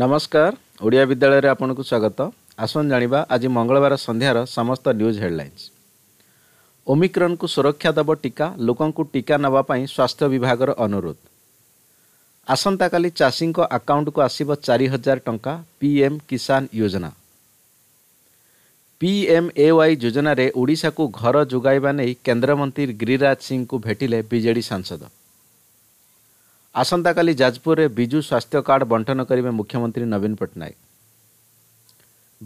ନମସ୍କାର ଓଡ଼ିଆ ବିଦ୍ୟାଳୟରେ ଆପଣଙ୍କୁ ସ୍ୱାଗତ ଆସନ୍ତୁ ଜାଣିବା ଆଜି ମଙ୍ଗଳବାର ସନ୍ଧ୍ୟାର ସମସ୍ତ ନ୍ୟୁଜ୍ ହେଡ଼ଲାଇନ୍ସ ଓମିକ୍ରନ୍କୁ ସୁରକ୍ଷା ଦେବ ଟିକା ଲୋକଙ୍କୁ ଟିକା ନେବା ପାଇଁ ସ୍ୱାସ୍ଥ୍ୟ ବିଭାଗର ଅନୁରୋଧ ଆସନ୍ତାକାଲି ଚାଷୀଙ୍କ ଆକାଉଣ୍ଟକୁ ଆସିବ ଚାରି ହଜାର ଟଙ୍କା ପି ଏମ୍ କିଷାନ ଯୋଜନା ୱାଇ ଯୋଜନାରେ ଓଡ଼ିଶାକୁ ଘର ଯୋଗାଇବା ନେଇ କେନ୍ଦ୍ରମନ୍ତ୍ରୀ ଗିରିରାଜ ସିଂଙ୍କୁ ଭେଟିଲେ ବିଜେଡ଼ି ସାଂସଦ ଆସନ୍ତାକାଲି ଯାଜପୁରରେ ବିଜୁ ସ୍ୱାସ୍ଥ୍ୟ କାର୍ଡ଼ ବଣ୍ଟନ କରିବେ ମୁଖ୍ୟମନ୍ତ୍ରୀ ନବୀନ ପଟ୍ଟନାୟକ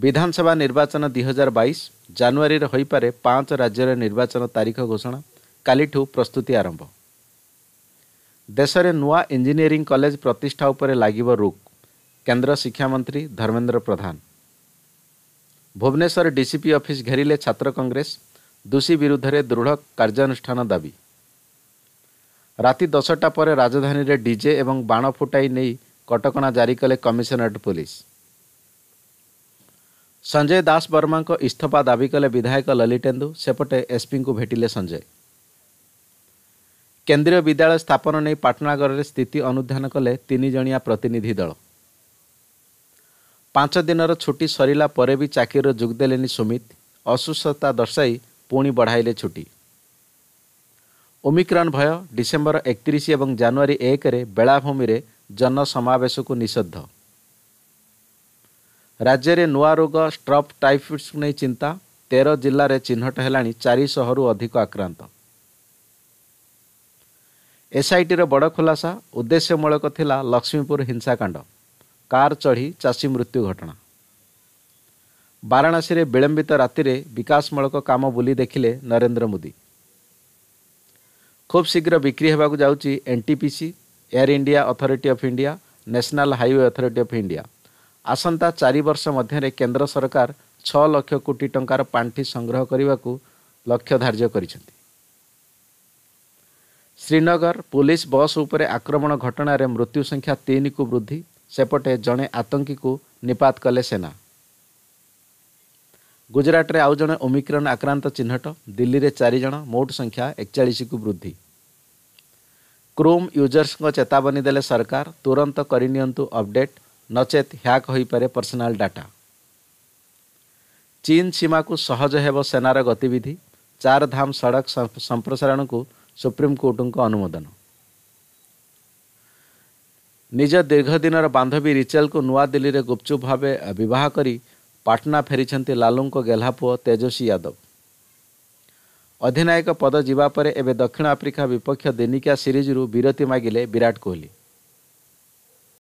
ବିଧାନସଭା ନିର୍ବାଚନ ଦୁଇ ହଜାର ବାଇଶ ଜାନୁଆରୀରେ ହୋଇପାରେ ପାଞ୍ଚ ରାଜ୍ୟରେ ନିର୍ବାଚନ ତାରିଖ ଘୋଷଣା କାଲିଠୁ ପ୍ରସ୍ତୁତି ଆରମ୍ଭ ଦେଶରେ ନୂଆ ଇଞ୍ଜିନିୟରିଂ କଲେଜ ପ୍ରତିଷ୍ଠା ଉପରେ ଲାଗିବ ରୁକ୍ କେନ୍ଦ୍ର ଶିକ୍ଷାମନ୍ତ୍ରୀ ଧର୍ମେନ୍ଦ୍ର ପ୍ରଧାନ ଭୁବନେଶ୍ୱର ଡିସିପି ଅଫିସ୍ ଘେରିଲେ ଛାତ୍ର କଂଗ୍ରେସ ଦୋଷୀ ବିରୁଦ୍ଧରେ ଦୃଢ଼ କାର୍ଯ୍ୟାନୁଷ୍ଠାନ ଦାବି ରାତି ଦଶଟା ପରେ ରାଜଧାନୀରେ ଡିଜେ ଏବଂ ବାଣ ଫୁଟାଇ ନେଇ କଟକଣା ଜାରି କଲେ କମିଶନରେଟ୍ ପୁଲିସ୍ ସଞ୍ଜୟ ଦାସ ବର୍ମାଙ୍କ ଇସ୍ତଫା ଦାବି କଲେ ବିଧାୟକ ଲଲିଟେନ୍ଦୁ ସେପଟେ ଏସ୍ପିଙ୍କୁ ଭେଟିଲେ ସଞ୍ଜୟ କେନ୍ଦ୍ରୀୟ ବିଦ୍ୟାଳୟ ସ୍ଥାପନ ନେଇ ପାଟଣାଗରରେ ସ୍ଥିତି ଅନୁଧ୍ୟାନ କଲେ ତିନି ଜଣିଆ ପ୍ରତିନିଧି ଦଳ ପାଞ୍ଚ ଦିନର ଛୁଟି ସରିଲା ପରେ ବି ଚାକିରିରେ ଯୋଗ ଦେଲେନି ସୁମିତ ଅସୁସ୍ଥତା ଦର୍ଶାଇ ପୁଣି ବଢ଼ାଇଲେ ଛୁଟି ଓମିକ୍ରନ୍ ଭୟ ଡିସେମ୍ବର ଏକତିରିଶ ଏବଂ ଜାନୁଆରୀ ଏକରେ ବେଳାଭୂମିରେ ଜନସମାବେଶକୁ ନିଷିଦ୍ଧ ରାଜ୍ୟରେ ନୂଆ ରୋଗ ଷ୍ଟ୍ରପ୍ ଟାଇଫଏଡ୍କୁ ନେଇ ଚିନ୍ତା ତେର ଜିଲ୍ଲାରେ ଚିହ୍ନଟ ହେଲାଣି ଚାରିଶହରୁ ଅଧିକ ଆକ୍ରାନ୍ତ ଏସ୍ଆଇଟିର ବଡ଼ ଖୁଲାସା ଉଦ୍ଦେଶ୍ୟମୂଳକ ଥିଲା ଲକ୍ଷ୍ମୀପୁର ହିଂସାକାଣ୍ଡ କାର୍ ଚଢ଼ି ଚାଷୀ ମୃତ୍ୟୁ ଘଟଣା ବାରାଣସୀରେ ବିଳମ୍ବିତ ରାତିରେ ବିକାଶମୂଳକ କାମ ବୁଲି ଦେଖିଲେ ନରେନ୍ଦ୍ର ମୋଦି ଖୁବ୍ ଶୀଘ୍ର ବିକ୍ରି ହେବାକୁ ଯାଉଛି N T P C Air India Authority of India National Highway Authority of India ଆସନ୍ତା ଚାରି ବର୍ଷ ମଧ୍ୟରେ କେନ୍ଦ୍ର ସରକାର ଛଅ ଲକ୍ଷ କୋଟି ଟଙ୍କାର ପାଣ୍ଠି ସଂଗ୍ରହ କରିବାକୁ ଲକ୍ଷ୍ୟ ଧାର୍ଯ୍ୟ କରିଛନ୍ତି ଶ୍ରୀନଗର ପୁଲିସ୍ ବସ୍ ଉପରେ ଆକ୍ରମଣ ଘଟଣାରେ ମୃତ୍ୟୁ ସଂଖ୍ୟା ତିନିକୁ ବୃଦ୍ଧି ସେପଟେ ଜଣେ ଆତଙ୍କୀକୁ ନିପାତ କଲେ ସେନା ଗୁଜରାଟରେ ଆଉ ଜଣେ ଓମିକ୍ରନ୍ ଆକ୍ରାନ୍ତ ଚିହ୍ନଟ ଦିଲ୍ଲୀରେ ଚାରିଜଣ ଜଣ ମୋଟ ସଂଖ୍ୟା ଏକଚାଳିଶକୁ ବୃଦ୍ଧି କ୍ରୋମ୍ ୟୁଜର୍ସଙ୍କ ଚେତାବନୀ ଦେଲେ ସରକାର ତୁରନ୍ତ କରିନିଅନ୍ତୁ ଅପଡ଼େଟ୍ ନଚେତ୍ ହ୍ୟାକ୍ ହୋଇପାରେ ପର୍ସନାଲ୍ ଡାଟା ଚୀନ୍ ସୀମାକୁ ସହଜ ହେବ ସେନାର ଗତିବିଧି ଚାରଧାମ ସଡ଼କ ସମ୍ପ୍ରସାରଣକୁ ସୁପ୍ରିମକୋର୍ଟଙ୍କ ଅନୁମୋଦନ ନିଜ ଦୀର୍ଘଦିନର ବାନ୍ଧବୀ ରିଚେଲ୍କୁ ନୂଆଦିଲ୍ଲୀରେ ଗୁପଚୁପ ଭାବେ ବିବାହ କରି ପାଟନା ଫେରିଛନ୍ତି ଲାଲୁଙ୍କ ଗେହ୍ଲା ପୁଅ ତେଜସ୍ୱୀ ୟାଦବ ଅଧିନାୟକ ପଦ ଯିବା ପରେ ଏବେ ଦକ୍ଷିଣ ଆଫ୍ରିକା ବିପକ୍ଷ ଦିନିକିଆ ସିରିଜ୍ରୁ ବିରତି ମାଗିଲେ ବିରାଟ କୋହଲି